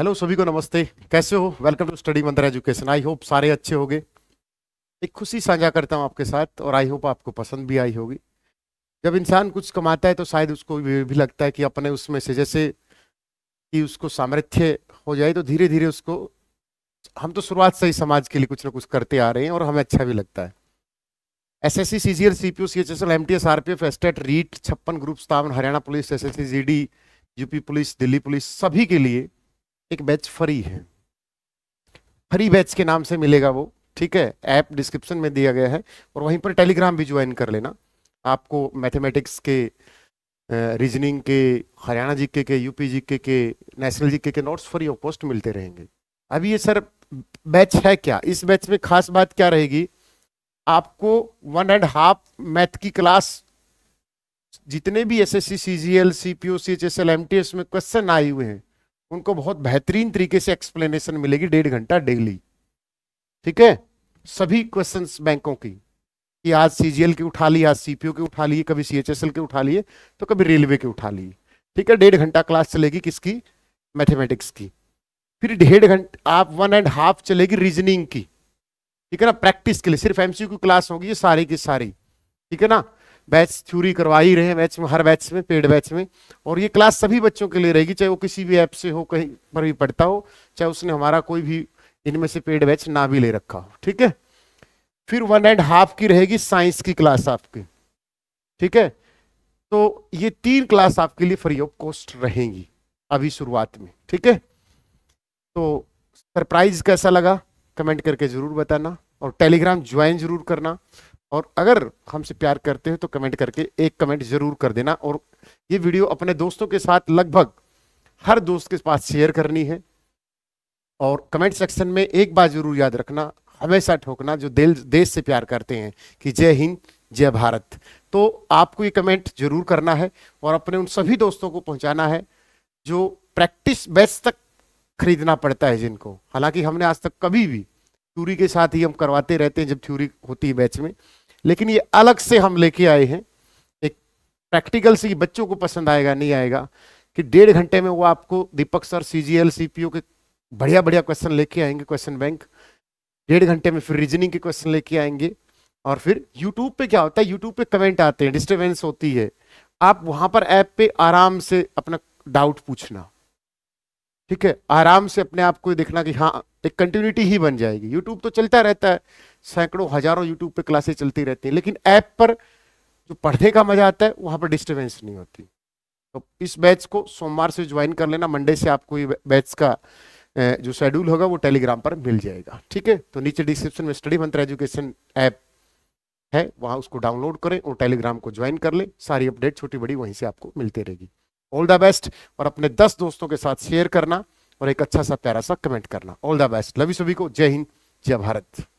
hello सभी को नमस्ते कैसे हो welcome to study Mandir education I hope सारे अच्छे होंगे एक खुशी साझा करता हूं आपके साथ और आई होप आपको पसंद भी आई होगी जब इंसान कुछ कमाता है तो शायद उसको भी लगता है कि अपने उसमें से जैसे कि उसको सामर्थ्य हो जाए तो धीरे धीरे उसको हम तो शुरुआत से ही समाज के लिए कुछ ना कुछ करते आ रहे हैं और हमें अच्छा भी लगता है S S C C G L C P O C H S L M T S R P F state REET छप्पन ग्रुप स्थापन Haryana police S S C G D UP police Delhi police सभी के लिए एक batch free है free batch के नाम से मिलेगा वो ठीक है ऐप डिस्क्रिप्शन में दिया गया है और वहीं पर टेलीग्राम भी ज्वाइन कर लेना आपको मैथमेटिक्स के रीजनिंग के हरियाणा जी के यूपी जी के नेशनल जी के नोट्स फ्री ऑफ पोस्ट मिलते रहेंगे अभी ये सर बैच है क्या इस बैच में खास बात क्या रहेगी आपको वन एंड हाफ मैथ की क्लास जितने भी S S C C G L C P O C H S L M T S में क्वेश्चन आए हुए हैं उनको बहुत बेहतरीन तरीके से एक्सप्लेनेशन मिलेगी डेढ़ घंटा डेली ठीक है सभी क्वेश्चंस बैंकों की कि आज सीजीएल की उठा ली आज सीपीओ के उठा लिए कभी सीएचएसएल के उठा लिए तो कभी रेलवे के उठा लिए ठीक है डेढ़ घंटा क्लास चलेगी किसकी मैथमेटिक्स की फिर डेढ़ घंटे आप वन एंड हाफ चलेगी रीजनिंग की ठीक है ना प्रैक्टिस के लिए सिर्फ की क्लास होगी ये सारी की सारी ठीक है ना बैच थ्यूरी करवा ही रहे बैच में हर बैच में पेड बैच में और ये क्लास सभी बच्चों के लिए रहेगी चाहे वो किसी भी ऐप से हो कहीं पर भी पढ़ता हो चाहे उसने हमारा कोई भी इनमें से पेड बैच ना भी ले रखा हो ठीक है फिर वन एंड हाफ की रहेगी साइंस की क्लास आपकी ठीक है तो ये तीन क्लास आपके लिए फ्री ऑफ कॉस्ट रहेंगी अभी शुरुआत में ठीक है तो सरप्राइज कैसा लगा कमेंट करके जरूर बताना और टेलीग्राम ज्वाइन जरूर करना और अगर हमसे प्यार करते हो तो कमेंट करके एक कमेंट जरूर कर देना और ये वीडियो अपने दोस्तों के साथ लगभग हर दोस्त के पास शेयर करनी है और कमेंट सेक्शन में एक बार जरूर याद रखना हमेशा ठोकना जो दिल देश से प्यार करते हैं कि जय हिंद जय भारत तो आपको ये कमेंट जरूर करना है और अपने उन सभी दोस्तों को पहुंचाना है जो प्रैक्टिस बैच तक खरीदना पड़ता है जिनको हालांकि हमने आज तक कभी भी थ्यूरी के साथ ही हम करवाते रहते हैं जब थ्यूरी होती है बैच में लेकिन ये अलग से हम लेके आए हैं एक प्रैक्टिकल से बच्चों को पसंद आएगा नहीं आएगा कि डेढ़ घंटे में वो आपको Deepak sir C G L C P O के बढ़िया बढ़िया क्वेश्चन लेके आएंगे क्वेश्चन बैंक डेढ़ घंटे में फिर रीजनिंग के क्वेश्चन लेके आएंगे और फिर यूट्यूब पे क्या होता है यूट्यूब पे कमेंट आते हैं डिस्टर्बेंस होती है आप वहां पर ऐप पे आराम से अपना डाउट पूछना ठीक है आराम से अपने आप को देखना कि हाँ एक कंटिन्यूटी ही बन जाएगी यूट्यूब तो चलता रहता है सैकड़ों हजारों यूट्यूब पे क्लासेस चलती रहती हैं लेकिन ऐप पर जो पढ़ने का मजा आता है वहाँ पर डिस्टर्बेंस नहीं होती तो इस बैच को सोमवार से ज्वाइन कर लेना मंडे से आपको ये बैच का जो शेड्यूल होगा वो टेलीग्राम पर मिल जाएगा ठीक है तो नीचे डिस्क्रिप्शन में स्टडी मंत्र एजुकेशन ऐप है वहाँ उसको डाउनलोड करें और टेलीग्राम को ज्वाइन कर लें सारी अपडेट छोटी बड़ी वहीं से आपको मिलती रहेगी ऑल द बेस्ट और अपने दस दोस्तों के साथ शेयर करना और एक अच्छा सा प्यारा सा कमेंट करना ऑल द बेस्ट लवी सभी को जय हिंद जय भारत